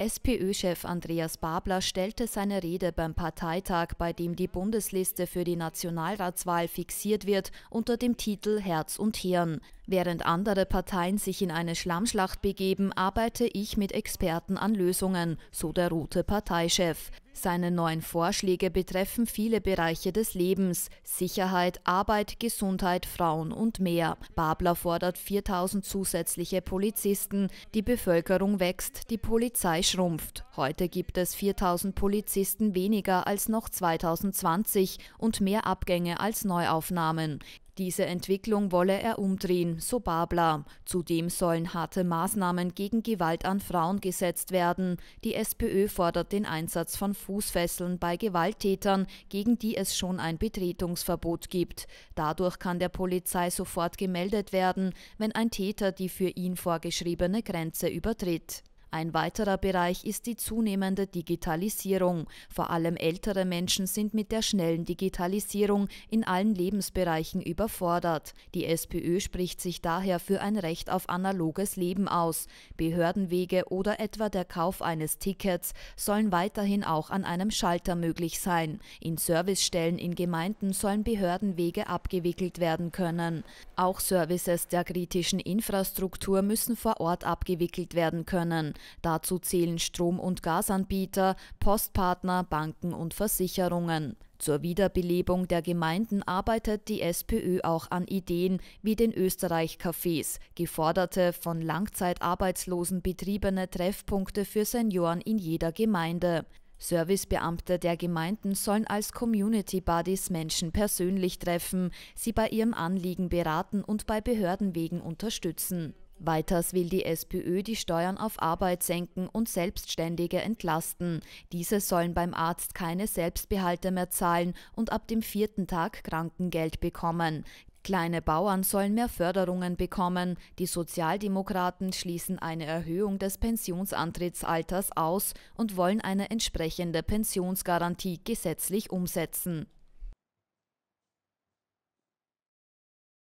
SPÖ-Chef Andreas Babler stellte seine Rede beim Parteitag, bei dem die Bundesliste für die Nationalratswahl fixiert wird, unter dem Titel Herz und Hirn. Während andere Parteien sich in eine Schlammschlacht begeben, arbeite ich mit Experten an Lösungen, so der rote Parteichef. Seine neuen Vorschläge betreffen viele Bereiche des Lebens, Sicherheit, Arbeit, Gesundheit, Frauen und mehr. Babler fordert 4000 zusätzliche Polizisten. Die Bevölkerung wächst, die Polizei schrumpft. Heute gibt es 4000 Polizisten weniger als noch 2020 und mehr Abgänge als Neuaufnahmen. Diese Entwicklung wolle er umdrehen, so Babler. Zudem sollen harte Maßnahmen gegen Gewalt an Frauen gesetzt werden. Die SPÖ fordert den Einsatz von Fußfesseln bei Gewalttätern, gegen die es schon ein Betretungsverbot gibt. Dadurch kann der Polizei sofort gemeldet werden, wenn ein Täter die für ihn vorgeschriebene Grenze übertritt. Ein weiterer Bereich ist die zunehmende Digitalisierung. Vor allem ältere Menschen sind mit der schnellen Digitalisierung in allen Lebensbereichen überfordert. Die SPÖ spricht sich daher für ein Recht auf analoges Leben aus. Behördenwege oder etwa der Kauf eines Tickets sollen weiterhin auch an einem Schalter möglich sein. In Servicestellen in Gemeinden sollen Behördenwege abgewickelt werden können. Auch Services der kritischen Infrastruktur müssen vor Ort abgewickelt werden können. Dazu zählen Strom- und Gasanbieter, Postpartner, Banken und Versicherungen. Zur Wiederbelebung der Gemeinden arbeitet die SPÖ auch an Ideen wie den Österreich-Cafés, geforderte von Langzeitarbeitslosen betriebene Treffpunkte für Senioren in jeder Gemeinde. Servicebeamte der Gemeinden sollen als Community Buddies Menschen persönlich treffen, sie bei ihrem Anliegen beraten und bei Behördenwegen unterstützen. Weiters will die SPÖ die Steuern auf Arbeit senken und Selbstständige entlasten. Diese sollen beim Arzt keine Selbstbehalte mehr zahlen und ab dem vierten Tag Krankengeld bekommen. Kleine Bauern sollen mehr Förderungen bekommen. Die Sozialdemokraten schließen eine Erhöhung des Pensionsantrittsalters aus und wollen eine entsprechende Pensionsgarantie gesetzlich umsetzen.